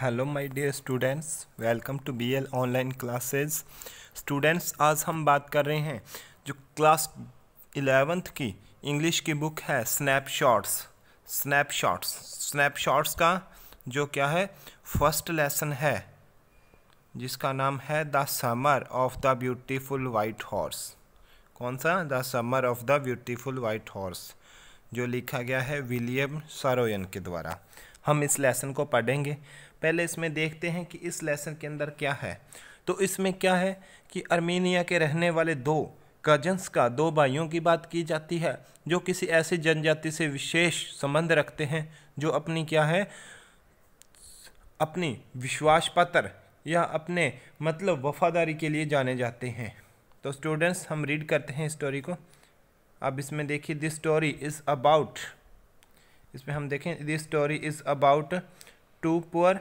hello my dear students welcome to BL online classes students आज हम बात कर रहे हैं जो क्लास इलेवेंथ की इंग्लिश की बुक है स्नैपशॉट्स स्नैपशॉट्स स्नैपशॉट्स का जो क्या है फर्स्ट लेसन है जिसका नाम है the summer of the beautiful white horse कौन सा the summer of the beautiful white horse जो लिखा गया है विलियम सरोयन के द्वारा हम इस लेसन को पढ़ेंगे पहले इसमें देखते हैं कि इस लेसन के अंदर क्या है तो इसमें क्या है कि अर्मेनिया के रहने वाले दो कजन्स का दो भाइयों की बात की जाती है जो किसी ऐसी जनजाति से विशेष संबंध रखते हैं जो अपनी क्या है अपनी विश्वास पात्र या अपने मतलब वफादारी के लिए जाने जाते हैं तो स्टूडेंट्स हम रीड करते हैं स्टोरी को अब इसमें देखिए दिस स्टोरी इज़ अबाउट इसमें हम देखें this story is about two poor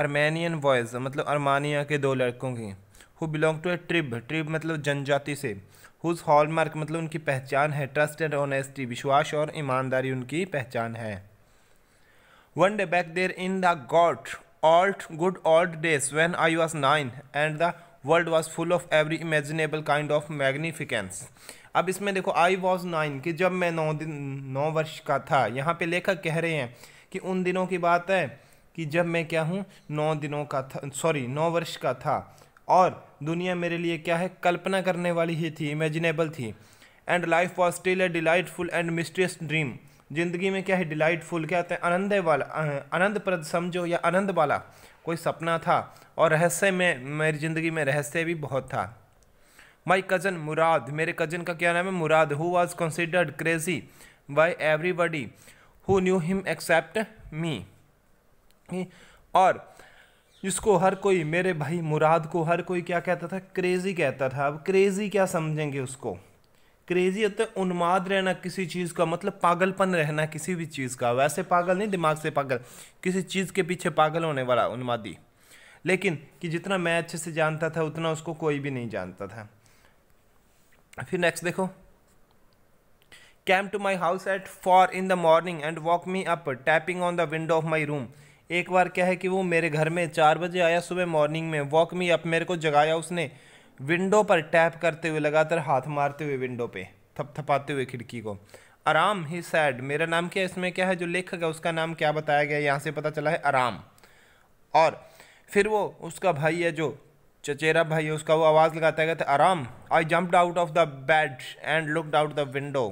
Armenian boys मतलब अरमानिया के दो लड़कों की who belong to a tribe tribe मतलब जनजाति से हुज हॉलमार्क मतलब उनकी पहचान है ट्रस्ट एंड ऑनेस्टी विश्वास और ईमानदारी उनकी पहचान है one day back there in the god old good old days when I was nine and the world was full of every imaginable kind of magnificence अब इसमें देखो आई वॉज नाइन कि जब मैं नौ दिन नौ वर्ष का था यहाँ पे लेखक कह रहे हैं कि उन दिनों की बात है कि जब मैं क्या हूँ नौ दिनों का था सॉरी नौ वर्ष का था और दुनिया मेरे लिए क्या है कल्पना करने वाली ही थी इमेजिनेबल थी and life was still a delightful and mysterious dream ज़िंदगी में क्या है डिलाइटफुल क्या होता हैं आनंद वाला आनंदप्रद समझो या आनंद वाला कोई सपना था और रहस्य में मेरी ज़िंदगी में रहस्य भी बहुत था माई कज़न मुराद मेरे कज़न का क्या नाम है Murad who was considered crazy by everybody who knew him except me और जिसको हर कोई मेरे भाई मुराद को हर कोई क्या कहता था क्रेज़ी कहता था अब क्रेज़ी क्या समझेंगे उसको क्रेज़ी होते तो उन्माद रहना किसी चीज़ का मतलब पागलपन रहना किसी भी चीज़ का वैसे पागल नहीं दिमाग से पागल किसी चीज़ के पीछे पागल होने वाला उन्मादी लेकिन कि जितना मैं अच्छे से जानता था उतना उसको कोई भी नहीं जानता था फिर नेक्स्ट देखो came to my house at four in the morning and woke me up tapping on the window of my room एक बार क्या है कि वो मेरे घर में चार बजे आया सुबह मॉर्निंग में वॉक मी अप मेरे को जगाया उसने विंडो पर टैप करते हुए लगातार हाथ मारते हुए विंडो पे थपथपाते हुए खिड़की को आराम ही सैड मेरा नाम क्या है इसमें क्या है जो लेखक है उसका नाम क्या बताया गया यहाँ से पता चला है आराम और फिर वो उसका भाई है जो चचेरा भाई उसका वो आवाज़ लगाता है कहते आराम I jumped out of the bed and looked out the window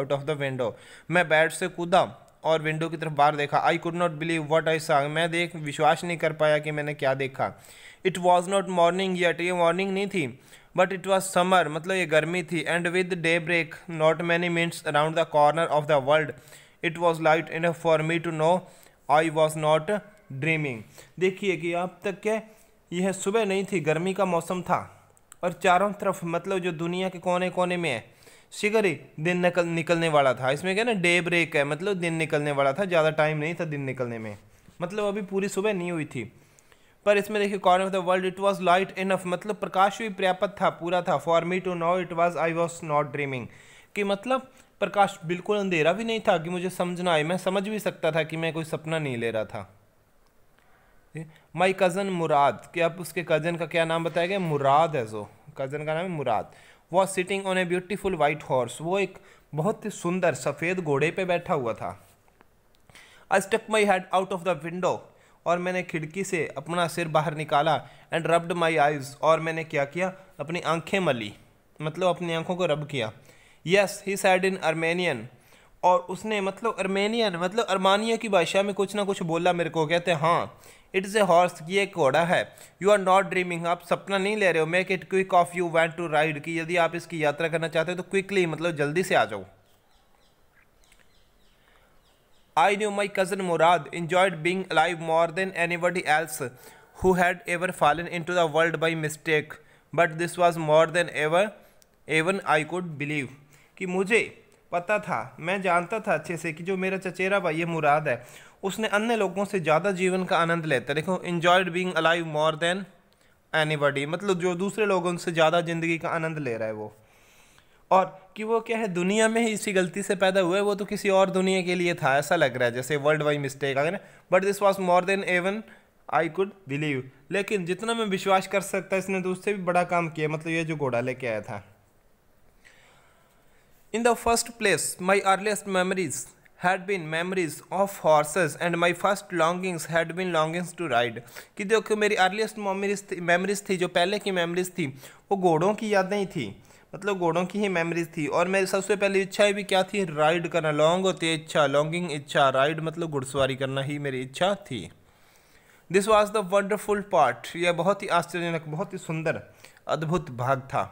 out of the window मैं बेड से कूदा और विंडो की तरफ बाहर देखा I could not believe what I saw मैं देख विश्वास नहीं कर पाया कि मैंने क्या देखा it was not morning yet ये मॉर्निंग नहीं थी बट इट वॉज समर मतलब ये गर्मी थी and with daybreak not many minutes around the corner of the world it was light in for me to know I was not dreaming देखिए कि अब तक क्या यह सुबह नहीं थी गर्मी का मौसम था और चारों तरफ मतलब जो दुनिया के कोने कोने में है शिगर ही दिन निकल निकलने वाला था इसमें क्या ना डे ब्रेक है मतलब दिन निकलने वाला था ज़्यादा टाइम नहीं था दिन निकलने में मतलब अभी पूरी सुबह नहीं हुई थी पर इसमें देखिए corner of the world it was light enough मतलब प्रकाश भी पर्याप्त था पूरा था for me to know it was I was not dreaming कि मतलब प्रकाश बिल्कुल अंधेरा भी नहीं था कि मुझे समझना आए मैं समझ भी सकता था कि मैं कोई सपना नहीं ले रहा था माई कज़न मुराद कि अब उसके कज़न का क्या नाम बताया गया मुराद है जो कज़न का नाम है मुराद वो sitting on a beautiful white horse वो एक बहुत ही सुंदर सफ़ेद घोड़े पे बैठा हुआ था I stuck my head out of the window और मैंने खिड़की से अपना सिर बाहर निकाला एंड रब्ड माई आइज़ और मैंने क्या किया अपनी आंखें मली मतलब अपनी आंखों को रब किया yes he said in Armenian और उसने मतलब अर्मेनियन मतलब अरमानिया की भाषा में कुछ ना कुछ बोला मेरे को कहते हाँ इज़ ए हॉर्स कि एक घोड़ा है यू आर नॉट ड्रीमिंग आप सपना नहीं ले रहे हो make it quick of you want to ride कि यदि आप इसकी यात्रा करना चाहते हो तो क्विकली मतलब जल्दी से आ जाओ I knew my cousin Murad enjoyed being live more than anybody else who had ever fallen into the world by mistake but this was more than ever even I could believe कि मुझे पता था मैं जानता था अच्छे से कि जो मेरा चचेरा भाई है मुराद है उसने अन्य लोगों से ज़्यादा जीवन का आनंद लेता है देखो enjoyed being alive more than any मतलब जो दूसरे लोग उनसे ज़्यादा ज़िंदगी का आनंद ले रहा है वो और कि वो क्या है दुनिया में ही इसी गलती से पैदा हुआ है वो तो किसी और दुनिया के लिए था ऐसा लग रहा है जैसे वर्ल्ड वाइड मिस्टेक आ गया ना but this was more than even I could believe लेकिन जितना मैं विश्वास कर सकता इसने तो उससे भी बड़ा काम किया मतलब ये जो घोड़ा लेके आया था In the first place, my earliest memories had been memories of horses and my first longings had been longings to ride कि देखो मेरी अर्लीस्ट मेमोरीज थी मेमरीज थी जो पहले की मेमरीज थी वो घोड़ों की यादें ही थी मतलब घोड़ों की ही मेमरीज थी और मेरी सबसे पहली इच्छा भी क्या थी राइड करना लॉन्ग होती है इच्छा लॉन्गिंग इच्छा राइड मतलब घुड़सवारी करना ही मेरी इच्छा थी this was the wonderful part यह बहुत ही आश्चर्यजनक बहुत ही सुंदर अद्भुत भाग था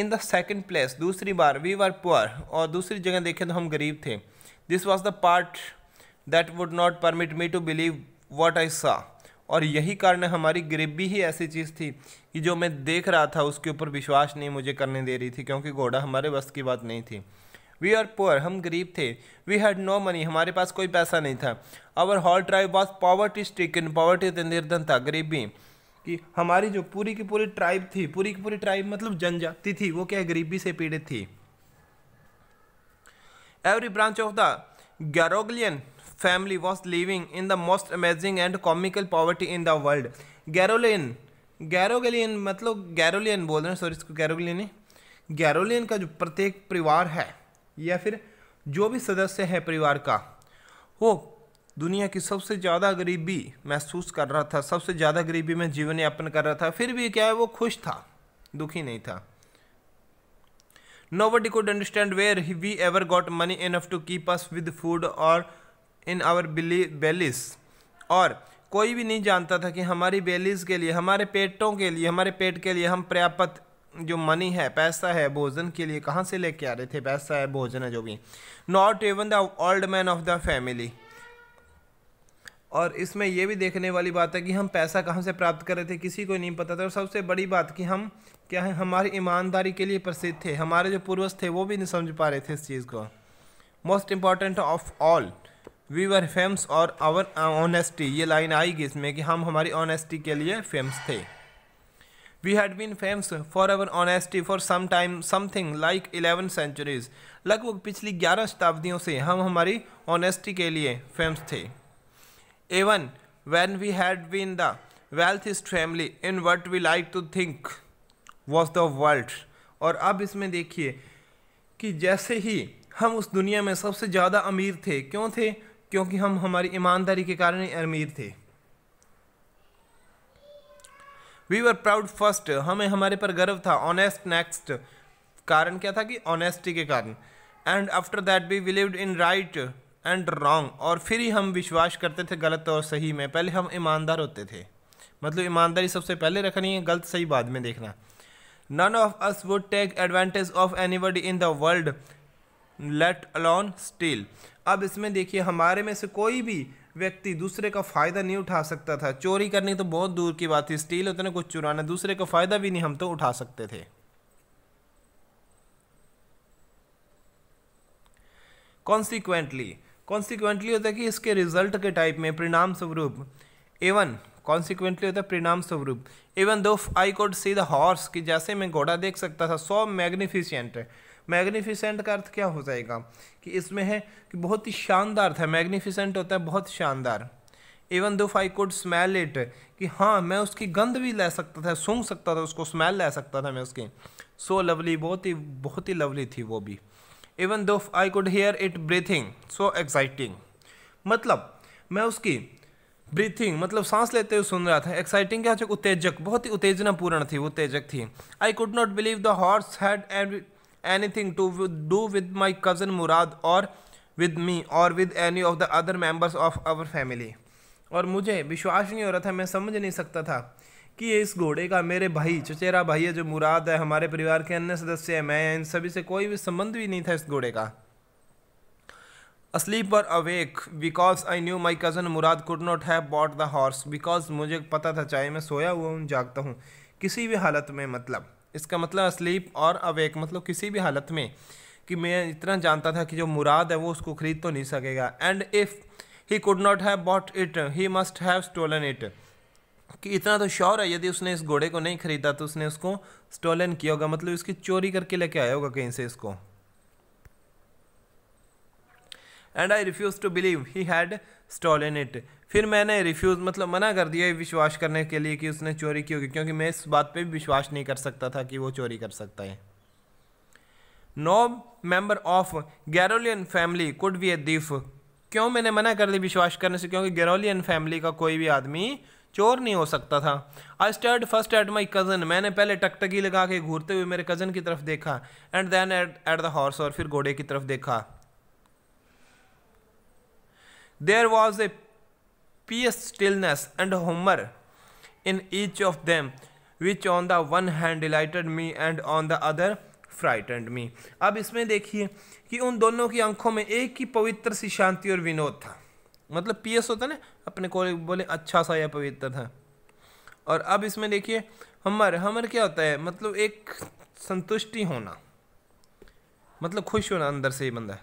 इन द सेकेंड प्लेस दूसरी बार वी वर पुअर और दूसरी जगह देखें तो हम गरीब थे this was the part that would not permit me to believe what I saw और यही कारण हमारी गरीबी ही ऐसी चीज़ थी कि जो मैं देख रहा था उसके ऊपर विश्वास नहीं मुझे करने दे रही थी क्योंकि घोड़ा हमारे वस्त की बात नहीं थी वी आर पुअर हम गरीब थे वी हैड नो मनी हमारे पास कोई पैसा नहीं था our whole tribe was poverty in poverty निर्धन था गरीबी कि हमारी जो पूरी की पूरी ट्राइब थी पूरी की पूरी ट्राइब मतलब जनजाति थी वो क्या गरीबी से पीड़ित थी every branch of the Garoghlanian family was living in the most amazing and comical poverty in the world Garoghlanian Garoghlanian मतलब गैरोलियन बोल रहे हैं सॉरी इसको गैरोगलियन ही गैरोलियन का जो प्रत्येक परिवार है या फिर जो भी सदस्य है परिवार का वो दुनिया की सबसे ज़्यादा गरीबी महसूस कर रहा था सबसे ज़्यादा गरीबी में जीवन यापन कर रहा था फिर भी क्या है वो खुश था दुखी नहीं था nobody could understand where we ever got money enough to keep us with food और इन आवर बिली बेलिस और कोई भी नहीं जानता था कि हमारी बेलिस के लिए हमारे पेटों के लिए हमारे पेट के लिए हम पर्याप्त जो मनी है पैसा है भोजन के लिए कहाँ से लेके आ रहे थे पैसा है भोजन है जो भी not even the old man of the family और इसमें यह भी देखने वाली बात है कि हम पैसा कहाँ से प्राप्त कर रहे थे किसी को नहीं पता था और सबसे बड़ी बात कि हम क्या है हमारी ईमानदारी के लिए प्रसिद्ध थे हमारे जो पूर्वज थे वो भी नहीं समझ पा रहे थे इस चीज़ को most important of all we were famous और आवर ऑनेस्टी ये लाइन आएगी इसमें कि हम हमारी ऑनेस्टी के लिए फेम्स थे we had been famous for our honesty for some time something like eleven centuries लगभग पिछली ग्यारह शताब्दियों से हम हमारी ऑनेस्टी के लिए फेम्स थे even when we had been the wealthiest family in what we like to think was the world और अब इसमें देखिए कि जैसे ही हम उस दुनिया में सबसे ज़्यादा अमीर थे क्यों थे क्योंकि हम हमारी ईमानदारी के कारण अमीर थे वी वर प्राउड फर्स्ट हमें हमारे पर गर्व था ऑनेस्ट नेक्स्ट कारण क्या था कि ऑनेस्टी के कारण and after that we believed in right and wrong और फिर ही हम विश्वास करते थे गलत और सही में पहले हम ईमानदार होते थे मतलब ईमानदारी सबसे पहले रखनी है गलत सही बाद में देखना none of us would take advantage of anybody in the world let alone steal अब इसमें देखिए हमारे में से कोई भी व्यक्ति दूसरे का फ़ायदा नहीं उठा सकता था चोरी करनी तो बहुत दूर की बात थी स्टील होते ना कुछ चुराना दूसरे का फ़ायदा भी नहीं हम तो उठा सकते थे कॉन्सिक्वेंटली कॉन्सिक्वेंटली होता है कि इसके रिजल्ट के टाइप में परिणाम स्वरूप एवन कॉन्सिक्वेंटली होता है परिणाम स्वरूप even though I could see the horse कि जैसे मैं घोड़ा देख सकता था सो मैग्निफिशेंट मैग्निफिशेंट मैग्निफिसेंट का अर्थ क्या हो जाएगा कि इसमें है कि बहुत ही शानदार था मैग्निफिशेंट होता है बहुत शानदार even though I code smell it कि हाँ मैं उसकी गंध भी ले सकता था सूंघ सकता था उसको स्मेल ले सकता था मैं उसकी सो लवली बहुत ही बहुत ही लवली थी वो भी even though I could hear it breathing so exciting मतलब मैं उसकी ब्रीथिंग मतलब सांस लेते हुए सुन रहा था एक्साइटिंग क्या उत्तेजक बहुत ही उत्तेजनापूर्ण थी उत्तेजक थी I could not believe the horse had anything to do with my cousin Murad और विद मी और with any of the other members of our family और मुझे विश्वास नहीं हो रहा था मैं समझ नहीं सकता था कि ये इस घोड़े का मेरे भाई चचेरा भाई है जो मुराद है हमारे परिवार के अन्य सदस्य हैं मैं इन सभी से कोई भी संबंध भी नहीं था इस घोड़े का असली पर awake because I knew my cousin Murad could not have bought the horse because मुझे पता था चाहे मैं सोया हुआ हूँ जागता हूँ किसी भी हालत में मतलब इसका मतलब असलीप और अवेक मतलब किसी भी हालत में कि मैं इतना जानता था कि जो मुराद है वो उसको खरीद तो नहीं सकेगा and if he could not have bought it he must have stolen it कि इतना तो श्योर है यदि उसने इस घोड़े को नहीं खरीदा तो उसने उसको स्टोलन किया होगा मतलब इसकी चोरी करके लेके आया होगा कहीं से इसको and I refuse to believe he had stolen it फिर मैंने रिफ्यूज़ मतलब मना कर दिया विश्वास करने के लिए कि उसने चोरी की होगी क्योंकि मैं इस बात पर भी विश्वास नहीं कर सकता था कि वो चोरी कर सकता है no member of Garoghlanian family could be a thief क्यों मैंने मना कर दिया विश्वास करने से क्योंकि गैरोलियन फैमिली का कोई भी आदमी चोर नहीं हो सकता था I stared first at my cousin मैंने पहले टकटकी लगा के घूरते हुए मेरे कज़न की तरफ देखा and then at at the horse और फिर घोड़े की तरफ देखा there was a peace stillness and humour in each of them which on the one hand delighted me and on the other frightened me अब इसमें देखिए कि उन दोनों की आंखों में एक ही पवित्र सी शांति और विनोद था मतलब पी एस होता ना अपने को बोले अच्छा सा या पवित्र था और अब इसमें देखिए हमर हमर क्या होता है मतलब एक संतुष्टि होना मतलब खुश होना अंदर से ही बंदा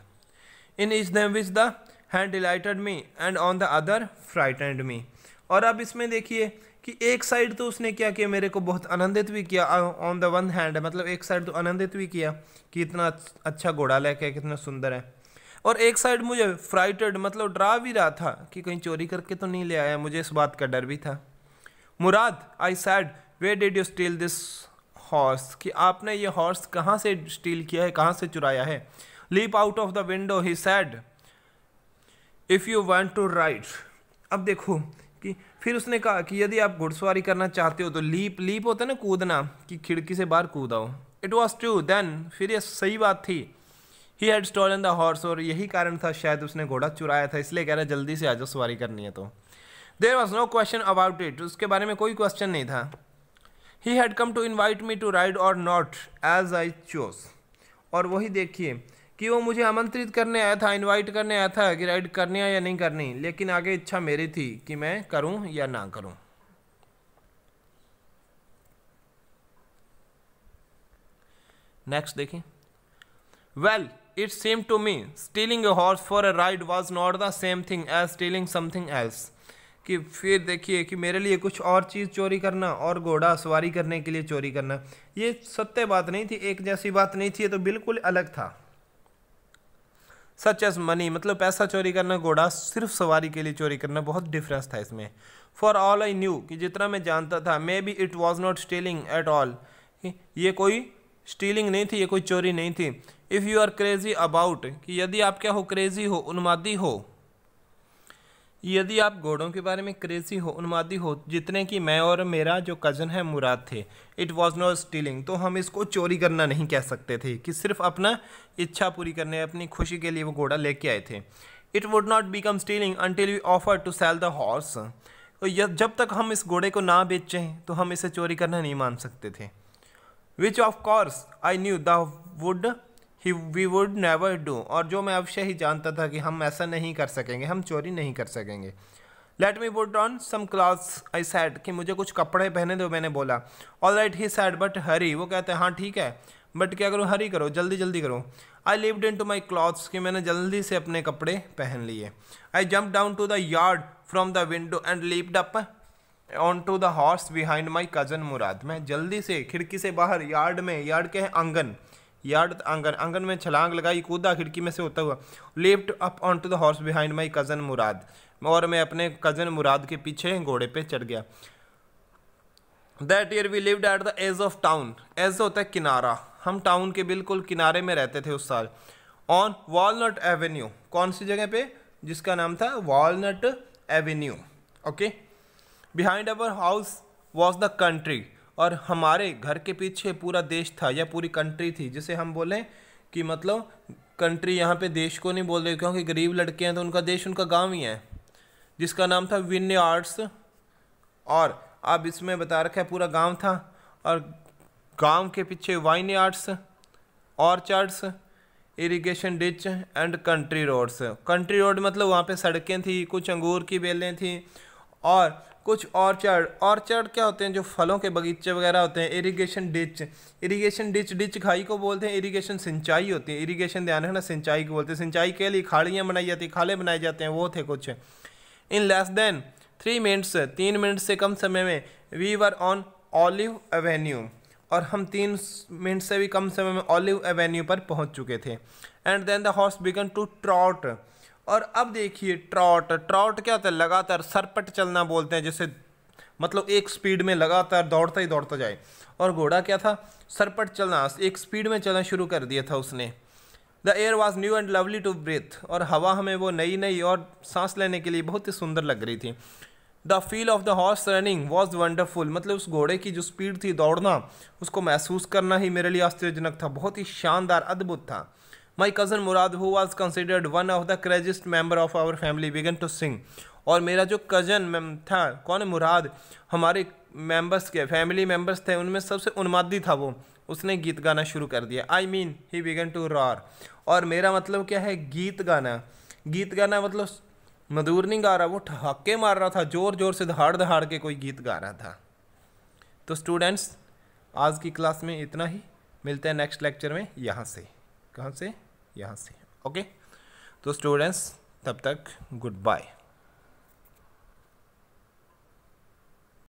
in is the which the hand delighted me and on the other frightened me और अब इसमें देखिए कि एक साइड तो उसने क्या किया मेरे को बहुत आनंदित भी किया ऑन द वन हैंड मतलब एक साइड तो आनंदित भी किया कि इतना अच्छा घोड़ा लेके कितना सुंदर है और एक साइड मुझे फ्राइटेड मतलब डरा भी रहा था कि कहीं चोरी करके तो नहीं ले आया मुझे इस बात का डर भी था Murad I said where did you steal this horse कि आपने ये हॉर्स कहाँ से स्टील किया है कहाँ से चुराया है leap out of the window he said if you want to ride अब देखो कि फिर उसने कहा कि यदि आप घुड़सवारी करना चाहते हो तो लीप लीप होता है ना कूदना कि खिड़की से बाहर कूदाओ इट वॉज ट्रू देन फिर ये सही बात थी he had stolen the horse और यही कारण था शायद उसने घोड़ा चुराया था इसलिए कह रहा जल्दी से आ जाओ सवारी करनी है तो there was no question about it उसके बारे में कोई क्वेश्चन नहीं था he had come to invite me to ride और नॉट एज आई चोस और वही देखिए कि वो मुझे आमंत्रित करने आया था इनवाइट करने आया था कि राइड करने या नहीं करनी लेकिन आगे इच्छा मेरी थी कि मैं करूं या ना करूं नेक्स्ट देखिए well well, it seem to me stealing a horse for a ride was not the same thing as stealing something else कि फिर देखिए कि मेरे लिए कुछ और चीज़ चोरी करना और घोड़ा सवारी करने के लिए चोरी करना ये सत्य बात नहीं थी एक जैसी बात नहीं थी ये तो बिल्कुल अलग था सच एस मनी मतलब पैसा चोरी करना घोड़ा सिर्फ सवारी के लिए चोरी करना बहुत डिफरेंस था इसमें फॉर ऑल आई न्यू कि जितना मैं जानता था maybe it was not stealing at all ये कोई स्टीलिंग नहीं थी ये कोई चोरी नहीं थी if you are crazy about कि यदि आप क्या हो क्रेज़ी हो उन्मादी हो यदि आप घोड़ों के बारे में क्रेज़ी हो उन्मादी हो जितने कि मैं और मेरा जो कज़न है मुराद थे इट वॉज़ नॉट स्टीलिंग तो हम इसको चोरी करना नहीं कह सकते थे कि सिर्फ अपना इच्छा पूरी करने अपनी खुशी के लिए वो घोड़ा लेके आए थे it would not become stealing until we offer to sell the horse जब तक हम इस घोड़े को ना बेचें तो हम इसे चोरी करना नहीं मान सकते थे which of course I knew the would he we would never do और जो मैं अवश्य ही जानता था कि हम ऐसा नहीं कर सकेंगे हम चोरी नहीं कर सकेंगे let me put on some clothes I said कि मुझे कुछ कपड़े पहने दो मैंने बोला all right he said but hurry वो कहते हैं हाँ ठीक है बट क्या करो हरी करो जल्दी जल्दी करो I leaped into my clothes कि मैंने जल्दी से अपने कपड़े पहन लिए I jump down to the yard from the window and leaped up onto the horse behind my cousin Murad मैं जल्दी से खिड़की से बाहर यार्ड में यार्ड के हैं आंगन यार्ड आंगन आंगन में छलांग लगाई कूदा खिड़की में से होता हुआ leapt up onto the horse behind my cousin Murad और मैं अपने कज़न मुराद के पीछे घोड़े पे चढ़ गया that year we lived at the edge of town edge होता है किनारा हम टाउन के बिल्कुल किनारे में रहते थे उस साल ऑन वॉलनट एवेन्यू कौन सी जगह पे जिसका नाम था Walnut Avenue okay behind our house was the country और हमारे घर के पीछे पूरा देश था या पूरी कंट्री थी जिसे हम बोलें कि मतलब कंट्री यहाँ पे देश को नहीं बोल रहे क्योंकि गरीब लड़के हैं तो उनका देश उनका गांव ही है जिसका नाम था विन्य आर्ट्स और अब इसमें बता रखा है पूरा गांव था और गांव के पीछे vineyards orchards irrigation ditch and country roads country road मतलब वहाँ पे सड़कें थी कुछ अंगूर की बेलें थी और कुछ ऑर्चर्ड ऑर्चर्ड क्या होते हैं जो फलों के बगीचे वगैरह होते हैं irrigation ditch irrigation ditch ditch खाई को बोलते हैं इरिगेशन सिंचाई होती है इरिगेशन ध्यान रखना सिंचाई को बोलते हैं सिंचाई के लिए खाड़ियाँ बनाई जाती हैं खाले बनाए जाते हैं वो थे कुछ in less than three minutes तीन मिनट से कम समय में we were on Olive Avenue और हम तीन मिनट से भी कम समय में ऑलिव एवेन्यू पर पहुँच चुके थे and then the horse began to trot और अब देखिए ट्रॉट ट्रॉट क्या होता है लगातार सरपट चलना बोलते हैं जैसे मतलब एक स्पीड में लगातार दौड़ता ही दौड़ता जाए और घोड़ा क्या था सरपट चलना एक स्पीड में चलना शुरू कर दिया था उसने the air was new and lovely to breathe और हवा हमें वो नई नई और सांस लेने के लिए बहुत ही सुंदर लग रही थी the feel of the horse running was wonderful मतलब उस घोड़े की जो स्पीड थी दौड़ना उसको महसूस करना ही मेरे लिए आश्चर्यजनक था बहुत ही शानदार अद्भुत था my cousin Murad who was considered one of the craziest member of our family began to sing और मेरा जो कज़न था कौन मुराद हमारे मेम्बर्स के फैमिली मेम्बर्स थे उनमें सबसे उन्मादी था वो उसने गीत गाना शुरू कर दिया I mean he began to roar और मेरा मतलब क्या है गीत गाना गीत गाना मतलब मधुर नहीं गा रहा वो ठहाके मार रहा था ज़ोर ज़ोर से दहाड़ दहाड़ के कोई गीत गा रहा था तो स्टूडेंट्स आज की क्लास में इतना ही मिलते हैं नेक्स्ट लेक्चर में यहाँ से कहाँ से यहाँ से ओके तो स्टूडेंट्स तब तक गुड बाय